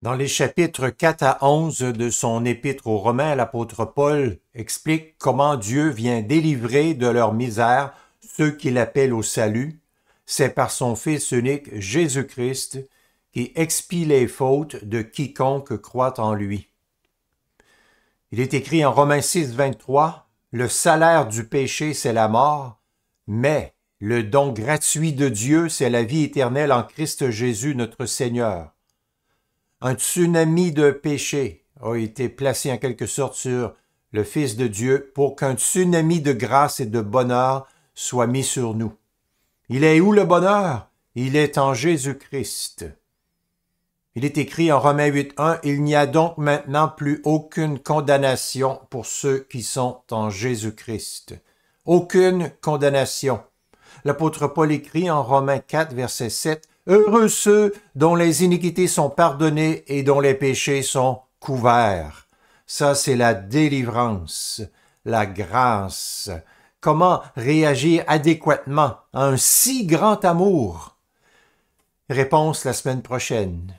dans les chapitres 4 à 11 de son épître aux Romains, l'apôtre Paul explique comment Dieu vient délivrer de leur misère ceux qu'il appelle au salut. C'est par son Fils unique, Jésus-Christ, qui expie les fautes de quiconque croit en lui. Il est écrit en Romains 6, 23, Le salaire du péché, c'est la mort, mais le don gratuit de Dieu, c'est la vie éternelle en Christ Jésus notre Seigneur. Un tsunami de péché a été placé en quelque sorte sur le Fils de Dieu pour qu'un tsunami de grâce et de bonheur soit mis sur nous. Il est où le bonheur Il est en Jésus-Christ. Il est écrit en Romains 8.1, Il n'y a donc maintenant plus aucune condamnation pour ceux qui sont en Jésus-Christ. Aucune condamnation. L'apôtre Paul écrit en Romains 4, verset 7, Heureux ceux dont les iniquités sont pardonnées et dont les péchés sont couverts. Ça, c'est la délivrance, la grâce. Comment réagir adéquatement à un si grand amour Réponse la semaine prochaine.